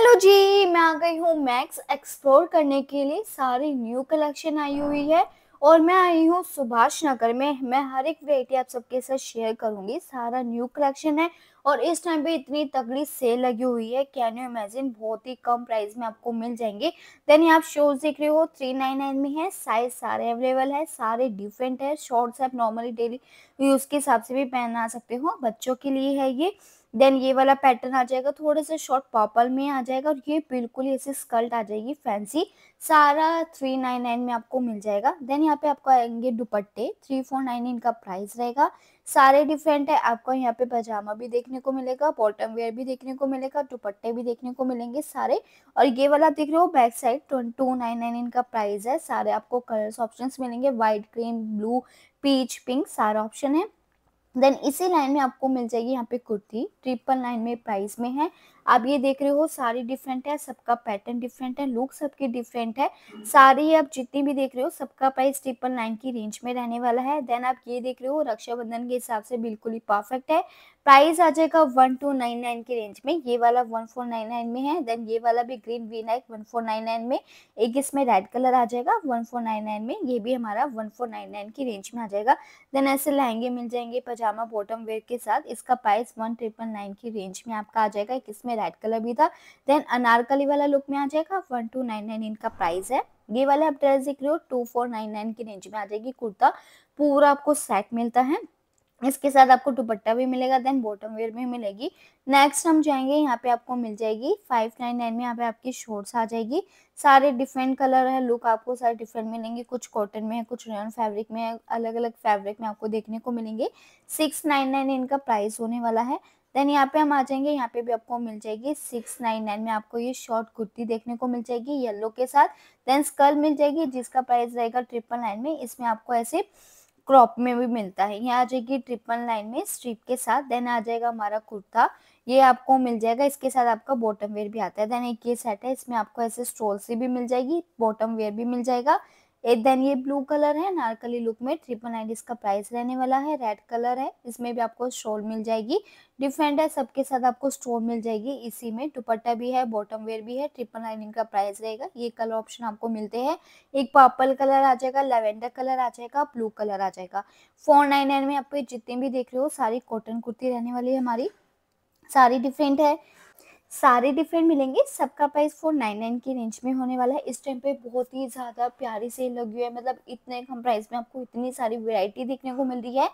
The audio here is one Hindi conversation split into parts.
हेलो जी मैं आ गई हूँ मैक्स एक्सप्लोर करने के लिए सारी न्यू कलेक्शन आई हुई है और मैं आई हूँ सुभाष नगर में मैं हर एक वेरायटी आप सबके साथ शेयर करूंगी सारा न्यू कलेक्शन है और इस टाइम पे इतनी तगड़ी सेल लगी हुई है कैन यू इमेजिन बहुत ही कम प्राइस में आपको मिल जाएंगे देन आप शोज देख रहे हो थ्री नाइन नाइन में है साइज सारे अवेलेबल है सारे डिफरेंट है शॉर्ट्स आप नॉर्मली डेली यूज़ के हिसाब से भी पहना सकते हो बच्चों के लिए है ये देन ये वाला पैटर्न आ जाएगा थोड़े से शॉर्ट पर्पल में आ जाएगा और ये बिल्कुल ही ऐसी स्कर्ट आ जाएगी फैंसी सारा थ्री नाइन नाइन में आपको मिल जाएगा देन यहाँ पे आपको आएंगे दुपट्टे थ्री फोर नाइन इनका प्राइस रहेगा सारे डिफरेंट है आपको यहाँ पे पजामा भी देखने को मिलेगा बॉटम वेयर भी देखने को मिलेगा दुपट्टे भी देखने को मिलेंगे सारे और ये वाला आप देख रहे हो back side two nine nine इनका प्राइस है सारे आपको कलर्स ऑप्शन मिलेंगे white cream blue peach pink सारा ऑप्शन है देन इसी लाइन में आपको मिल जाएगी यहाँ पे कुर्ती ट्रिपल लाइन में प्राइस में है आप ये देख रहे हो सारी डिफरेंट है सबका पैटर्न डिफरेंट है लुक सबके डिफरेंट है सारी आप जितनी भी देख रहे हो सबका प्राइस ट्रिपल नाइन की रेंज में रहने वाला है देन आप ये देख रहे हो रक्षाबंधन के हिसाब से बिल्कुल ही परफेक्ट है प्राइस आ जाएगा वन टू नाइन नाइन की रेंज में ये वाला वन फोर नाइन नाइन में है देन ये वाला भी green V neck one four nine nine में एक इसमें रेड कलर आ जाएगा वन फोर नाइन नाइन में ये भी हमारा वन फोर नाइन नाइन की रेंज में आ जाएगा देन ऐसे लहंगे मिल जाएंगे पजामा बॉटम वेयर के साथ इसका प्राइस वन ट्रिपल नाइन की रेंज में आपका आ जाएगा एक इसमें रेड कलर भी था देन अनारकली वाला लुक में आ जाएगा वन टू नाइन नाइन इनका प्राइस है ये वाले आप ड्रेस देख रहे हो टू फोर नाइन नाइन की रेंज में आ जाएगी कुर्ता पूरा आपको सेट मिलता है इसके साथ आपको दुपट्टा भी मिलेगा देन बॉटम वेयर भी मिलेगी नेक्स्ट हम जाएंगे यहाँ पे आपको मिल जाएगी फाइव नाइन नाइन में यहाँ पे आपकी शॉर्ट्स आ जाएगी सारे डिफरेंट कलर है लुक आपको सारे डिफरेंट मिलेंगे कुछ कॉटन में है कुछ रेयन फैब्रिक में है अलग अलग फैब्रिक में आपको देखने को मिलेंगे सिक्स नाइन नाइन इनका प्राइस होने वाला है देन यहाँ पे हम आ जाएंगे यहाँ पे भी आपको मिल जाएगी सिक्स नाइन नाइन में आपको ये शॉर्ट कुर्ती देखने को मिल जाएगी येलो के साथ देन स्कल मिल जाएगी जिसका प्राइस रहेगा ट्रिपल नाइन में इसमें आपको ऐसे क्रॉप में भी मिलता है यहाँ आ जाएगी ट्रिपल नाइन में स्ट्रीप के साथ देन आ जाएगा हमारा कुर्ता ये आपको मिल जाएगा इसके साथ आपका बॉटम वेयर भी आता है देन एक ये सेट है इसमें आपको ऐसे स्टोल से भी मिल जाएगी बॉटम वेयर भी मिल जाएगा एक देन ये ब्लू कलर है नारकली लुक में ट्रिपल नाइन इसका प्राइस रहने वाला है रेड कलर है इसमें भी आपको स्टोल मिल जाएगी डिफरेंट है सबके साथ आपको स्टोल मिल जाएगी इसी में दुपट्टा भी है बॉटम वेयर भी है ट्रिपल नाइन इनका प्राइस रहेगा ये कलर ऑप्शन आपको मिलते हैं एक पर्पल कलर आ जाएगा लेवेंडर कलर आ जाएगा ब्लू कलर आ जाएगा फोर नाइन नाइन में आपको जितने भी देख रहे हो सारी कॉटन कुर्ती रहने वाली है हमारी सारी डिफरेंट है सारे डिफरेंट मिलेंगे सबका प्राइस फोर नाइन नाइन की रेंज में होने वाला है इस टाइम पे बहुत ही ज़्यादा प्यारी सेल लगी हुई है मतलब इतने कम प्राइस में आपको इतनी सारी वैरायटी देखने को मिल रही है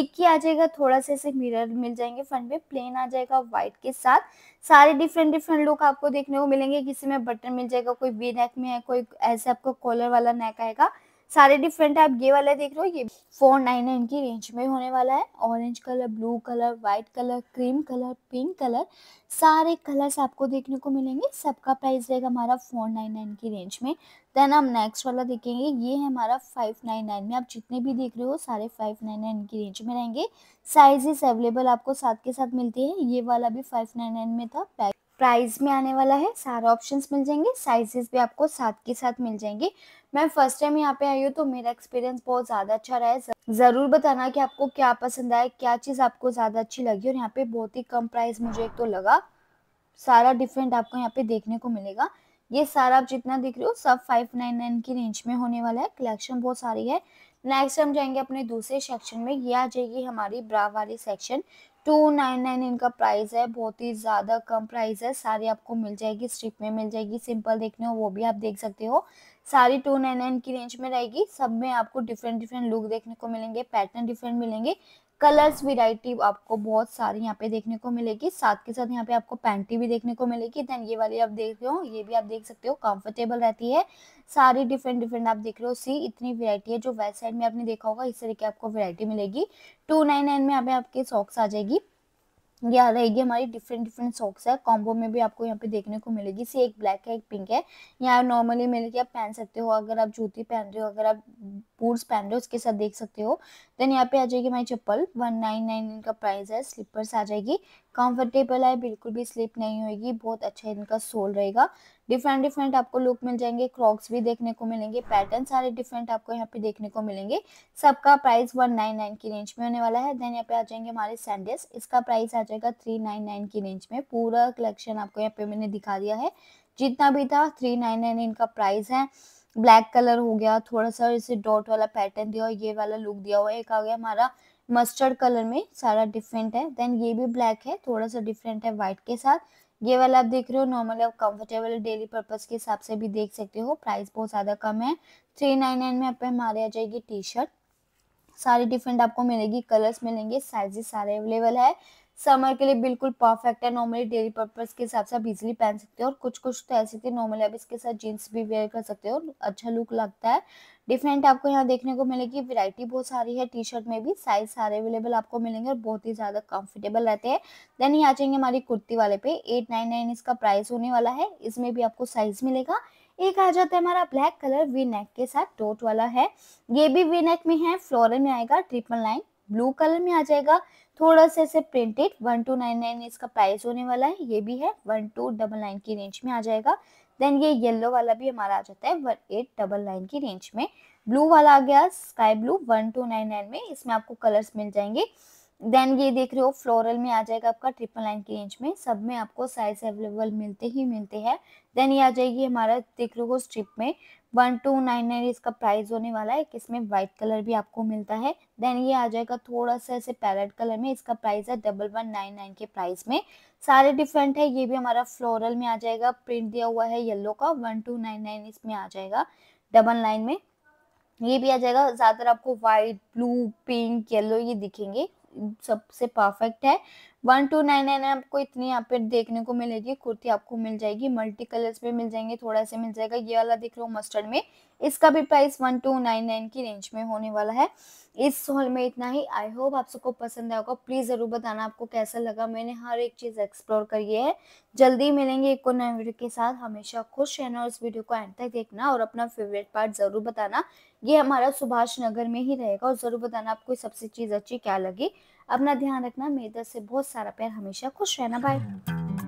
एक ही आ जाएगा थोड़ा सा ऐसे मिरर मिल जाएंगे फ्रंट में प्लेन आ जाएगा व्हाइट के साथ सारे डिफरेंट डिफरेंट लुक आपको देखने को मिलेंगे किसी में बटन मिल जाएगा कोई वी नेक में है कोई ऐसे आपको कॉलर वाला नेक आएगा सारे डिफरेंट है आप ये वाला देख रहे हो ये फोर नाइन नाइन की रेंज में होने वाला है orange colour blue colour white colour cream colour pink colour सारे कलर्स आपको देखने को मिलेंगे सबका प्राइस रहेगा हमारा फोर नाइन नाइन की रेंज में देन हम नेक्स्ट वाला देखेंगे ये है हमारा फाइव नाइन नाइन में आप जितने भी देख रहे हो सारे फाइव नाइन नाइन की रेंज में रहेंगे साइजेस अवेलेबल आपको साथ के साथ मिलती है ये वाला भी फाइव नाइन नाइन में था पैक प्राइस में आने वाला है सारे ऑप्शंस मिल जाएंगे साइजेस भी आपको साथ के साथ मिल जाएंगे मैं फर्स्ट टाइम यहाँ पे आई हूँ तो मेरा एक्सपीरियंस बहुत ज़्यादा अच्छा रहा है ज़रूर बताना कि आपको क्या पसंद आया क्या चीज़ आपको ज़्यादा अच्छी लगी और यहाँ पे बहुत ही कम प्राइस मुझे एक तो लगा सारा डिफरेंट आपको यहाँ पे देखने को मिलेगा ये सारा आप जितना देख रहे हो सब नाइन की रेंज में होने वाला है कलेक्शन बहुत सारी है नेक्स्ट हम जाएंगे अपने दूसरे सेक्शन में ये आ जाएगी हमारी ब्रा वाली सेक्शन टू नाइन नाइन इनका प्राइस है बहुत ही ज़्यादा कम प्राइस है सारी आपको मिल जाएगी स्ट्रिप में मिल जाएगी सिंपल देखने हो वो भी आप देख सकते हो सारी टू नाइन नाइन की रेंज में रहेगी सब में आपको डिफरेंट डिफरेंट लुक देखने को मिलेंगे पैटर्न डिफरेंट मिलेंगे कलर्स वेराइटी आपको बहुत सारी यहाँ पे देखने को मिलेगी साथ के साथ यहाँ पे आपको पैंटी भी देखने को मिलेगी देन ये वाली आप देख रहे हो ये भी आप देख सकते हो कंफर्टेबल रहती है सारी डिफरेंट डिफरेंट आप देख रहे हो सी इतनी वेरायटी है जो वेस्ट साइड में आपने देखा होगा इस तरीके आपको वेरायटी मिलेगी टू नाइन नाइन में यहाँ पे आपके सॉक्स आ जाएगी यह रहेगी हमारी डिफरेंट डिफरेंट सॉक्स है कॉम्बो में भी आपको यहाँ पे देखने को मिलेगी सी एक ब्लैक है एक पिंक है यहाँ नॉर्मली मिलेगी आप पहन सकते हो अगर आप जूती पहन रहे हो अगर आप बूट्स पहन रहे हो उसके साथ देख सकते हो देन यहाँ पे आ जाएगी हमारी चप्पल वन नाइन नाइन इनका प्राइस है स्लीपर्स आ जाएगी कंफर्टेबल है बिल्कुल भी स्लिप नहीं होगी बहुत अच्छा इनका सोल रहेगा डिफरेंट डिफरेंट आपको लुक मिल जाएंगे क्रॉक्स भी देखने को मिलेंगे पैटर्न सारे डिफरेंट आपको यहाँ पे देखने को मिलेंगे सबका प्राइस वन नाइन नाइन की रेंज में होने वाला है देन यहाँ पे आ जाएंगे हमारे सैंडल्स इसका प्राइस आ जाएगा थ्री नाइन नाइन की रेंज में पूरा कलेक्शन आपको यहाँ पे मैंने दिखा दिया है जितना भी था थ्री नाइन नाइन इनका प्राइस है ब्लैक कलर हो गया थोड़ा सा इसे डॉट वाला पैटर्न दिया और ये वाला लुक दिया हुआ एक आ गया हमारा मस्टर्ड कलर में सारा डिफरेंट है देन ये भी ब्लैक है थोड़ा सा डिफरेंट है वाइट के साथ ये वाला आप देख रहे हो नॉर्मली आप कंफर्टेबल डेली पर्पज के हिसाब से भी देख सकते हो प्राइस बहुत ज़्यादा कम है थ्री नाइन नाइन में आप हमारे आ जाएगी टी शर्ट सारी डिफरेंट आपको मिलेगी कलर्स मिलेंगे साइजेस सारे अवेलेबल है समर के लिए बिल्कुल परफेक्ट है नॉर्मली डेली पर्पज के हिसाब से आप इजिली पहन सकते हो और कुछ कुछ तो ऐसे थे नॉर्मली आप इसके साथ जीन्स भी वेयर कर सकते हो अच्छा लुक लगता है डिफरेंट आपको यहाँ देखने को मिलेगी वैरायटी बहुत सारी है टी शर्ट में भी साइज सारे अवेलेबल आपको मिलेंगे और बहुत ही ज़्यादा कंफर्टेबल रहते हैं देन ये आ जाएंगे हमारी कुर्ती वाले पे एट नाइन नाइन इसका प्राइस होने वाला है इसमें भी आपको साइज मिलेगा एक आ जाता है हमारा ब्लैक कलर वी नेक के साथ टोट वाला है ये भी वी नेक में है फ्लोरल में आएगा ट्रिपल नाइन ब्लू कलर में आ जाएगा थोड़ा सा ऐसे printed one two nine nine इसका प्राइस होने वाला है ये भी है वन टू डबल नाइन की रेंज में आ जाएगा देन ये येलो वाला भी हमारा आ जाता है वन एट डबल नाइन की रेंज में ब्लू वाला आ गया sky blue one two nine nine में इसमें आपको कलर्स मिल जाएंगे देन ये देख रहे हो फ्लोरल में आ जाएगा आपका ट्रिपल लाइन की रेंज में सब में आपको साइज अवेलेबल मिलते ही मिलते हैं देन ये आ जाएगी हमारा देख रहे हो स्ट्रिप में वन टू नाइन नाइन इसका प्राइस होने वाला है इसमें व्हाइट कलर भी आपको मिलता है देन ये आ जाएगा थोड़ा सा ऐसे पैरेट कलर में इसका प्राइस है डबल वन नाइन नाइन के प्राइस में सारे डिफरेंट है ये भी हमारा फ्लोरल में आ जाएगा प्रिंट दिया हुआ है येलो का वन टू नाइन नाइन इसमें आ जाएगा डबल नाइन में ये भी आ जाएगा ज़्यादातर आपको व्हाइट ब्लू पिंक येलो ये दिखेंगे सबसे परफेक्ट है वन टू नाइन नाइन आपको इतनी यहाँ पे देखने को मिलेगी कुर्ती आपको मिल जाएगी मल्टी कलर्स में मिल जाएंगे थोड़ा सा मिल जाएगा ये वाला देख लो मस्टर्ड में इसका भी price one two nine nine की रेंज में होने वाला है इस हॉल में इतना ही आई होप आप सबको पसंद आएगा प्लीज़ ज़रूर बताना आपको कैसा लगा मैंने हर एक चीज़ एक्सप्लोर करी है जल्दी मिलेंगे एक और नए वीडियो के साथ हमेशा खुश रहना और इस वीडियो को एंड तक देखना और अपना फेवरेट पार्ट ज़रूर बताना ये हमारा सुभाष नगर में ही रहेगा और ज़रूर बताना आपको सबसे चीज़ अच्छी क्या लगी अपना ध्यान रखना मेरी तरफ से बहुत सारा प्यार हमेशा खुश रहना बाय